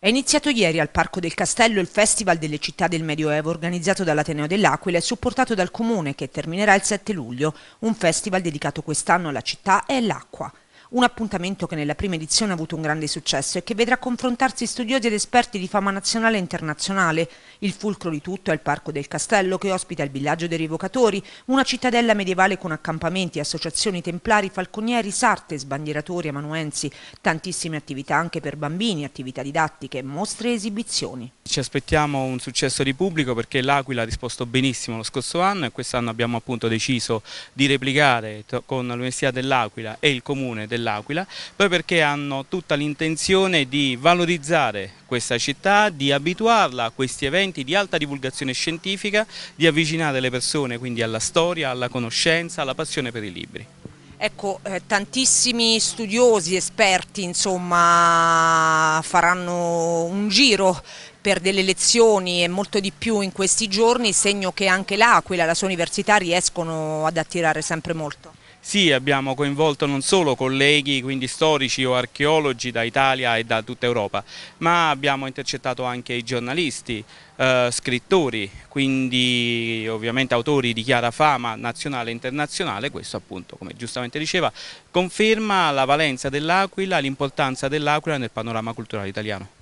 È iniziato ieri al Parco del Castello il Festival delle città del Medioevo organizzato dall'Ateneo dell'Aquila e supportato dal Comune che terminerà il 7 luglio, un festival dedicato quest'anno alla città e all'acqua. Un appuntamento che nella prima edizione ha avuto un grande successo e che vedrà confrontarsi studiosi ed esperti di fama nazionale e internazionale. Il fulcro di tutto è il Parco del Castello che ospita il villaggio dei Rivocatori, una cittadella medievale con accampamenti, associazioni templari, falconieri, sarte, sbandieratori, amanuensi, tantissime attività anche per bambini, attività didattiche, mostre e esibizioni. Ci aspettiamo un successo di pubblico perché l'Aquila ha risposto benissimo lo scorso anno e quest'anno abbiamo appunto deciso di replicare con l'Università dell'Aquila e il Comune del dell'Aquila, proprio perché hanno tutta l'intenzione di valorizzare questa città, di abituarla a questi eventi di alta divulgazione scientifica, di avvicinare le persone quindi alla storia, alla conoscenza, alla passione per i libri. Ecco, eh, tantissimi studiosi, esperti, insomma, faranno un giro per delle lezioni e molto di più in questi giorni, segno che anche l'Aquila e la sua università riescono ad attirare sempre molto. Sì, abbiamo coinvolto non solo colleghi, quindi storici o archeologi da Italia e da tutta Europa, ma abbiamo intercettato anche i giornalisti, eh, scrittori, quindi ovviamente autori di chiara fama nazionale e internazionale, questo appunto, come giustamente diceva, conferma la valenza dell'Aquila, l'importanza dell'Aquila nel panorama culturale italiano.